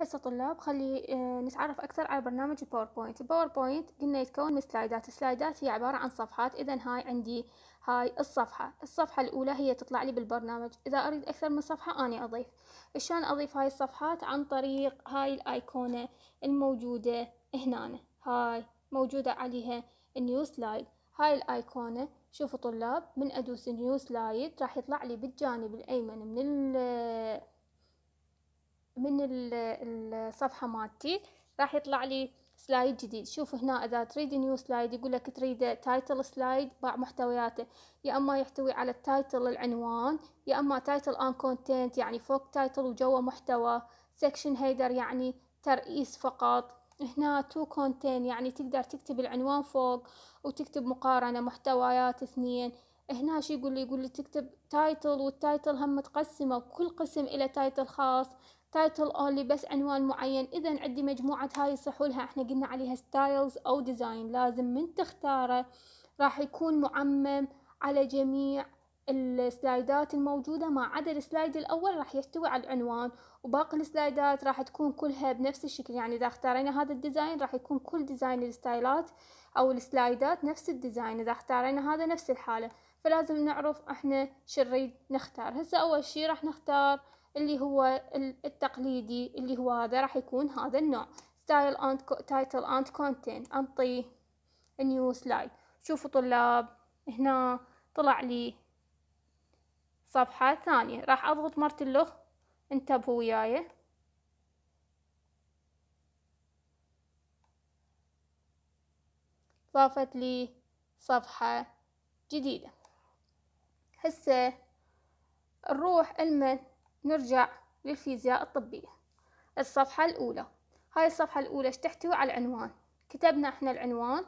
هسه طلاب خلي آه، نتعرف أكثر على برنامج باوربوينت باوربوينت قلنا يتكون من سلايدات السلايدات هي عبارة عن صفحات إذا هاي عندي هاي الصفحة الصفحة الأولى هي تطلع لي بالبرنامج إذا أريد أكثر من صفحة أنا أضيف شلون أضيف هاي الصفحات عن طريق هاي الأيقونة الموجودة هنا هاي موجودة عليها النيو سلايد هاي الأيقونة شوفوا طلاب من أدوس نيو سلايد راح يطلع لي بالجانب الأيمن من من الصفحه مالتي راح يطلع لي سلايد جديد شوف هنا اذا تريد نيو سلايد يقول لك تريد تايتل سلايد باع محتوياته يا اما يحتوي على التايتل العنوان يا اما تايتل ان كونتنت يعني فوق تايتل وجوا محتوى سكشن هيدر يعني ترئيس فقط هنا تو كونتين يعني تقدر تكتب العنوان فوق وتكتب مقارنة محتويات اثنين هنا شو يقول لي يقول لي تكتب تايتل والتايتل هم متقسمة وكل قسم إلى تايتل خاص تايتل اونلي بس عنوان معين اذا عندي مجموعة هاي الصحولها احنا قلنا عليها ستايلز او ديزاين لازم من تختاره راح يكون معمم على جميع السلايدات الموجودة ما عدا السلايد الأول راح يحتوي على العنوان وباقي السلايدات راح تكون كلها بنفس الشكل يعني إذا اختارينا هذا الديزاين راح يكون كل ديزاين الستايلات أو السلايدات نفس الديزاين إذا اختارينا هذا نفس الحالة فلازم نعرف احنا شو نريد نختار هسه أول شي راح نختار اللي هو التقليدي اللي هو هذا راح يكون هذا النوع ستايل اند تايتل اند كونتين انطي نيو سلايد شوفوا طلاب هنا طلع لي صفحة ثانية راح اضغط مرة اللغ انتبهوا وياي ضافت لي صفحة جديدة هسه نروح المن نرجع للفيزياء الطبية الصفحة الأولى هاي الصفحة الأولى ايش تحتوي على العنوان كتبنا احنا العنوان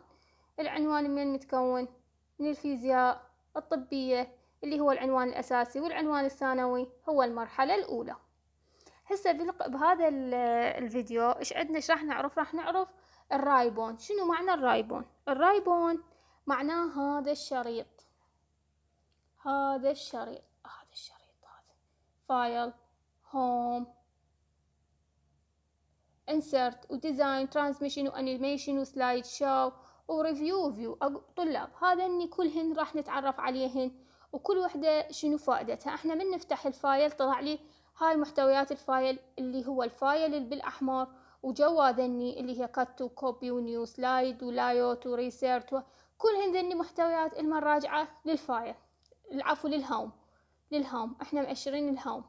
العنوان من متكون من الفيزياء الطبية اللي هو العنوان الأساسي والعنوان الثانوي هو المرحلة الأولى هسه بهذا الفيديو ايش عندنا ايش راح نعرف راح نعرف الرايبون شنو معنى الرايبون الرايبون معناه هذا الشريط هذا الشريط file home insert وdesign transmission وانيميشن وسلايد شو وريفيو فيو طلاب هذا كلهن راح نتعرف عليهن وكل وحدة شنو فائدتها احنا من نفتح الفايل طلع لي هاي محتويات الفايل اللي هو الفايل اللي بالاحمر وجوا ذني اللي هي كت وكوبي ونيو سلايد ولايوت وريسيرت كل هن ذني محتويات المراجعة للفايل العفو للهوم للهوم احنا مأشرين الهوم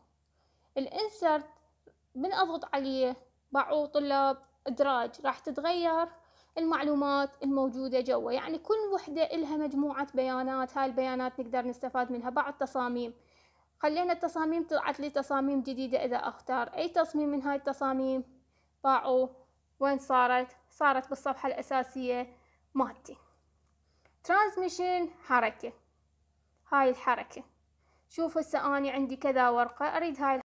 الانسرت اضغط عليه باعوه طلاب ادراج راح تتغير المعلومات الموجودة جوا يعني كل وحدة إلها مجموعة بيانات هاي البيانات نقدر نستفاد منها بعض تصاميم خلينا التصاميم طلعت لي تصاميم جديدة إذا أختار أي تصميم من هاي التصاميم باعوا وين صارت صارت بالصفحة الأساسية مالتي ترانزميشن حركة هاي الحركة شوف هسه اني عندي كذا ورقة اريد هاي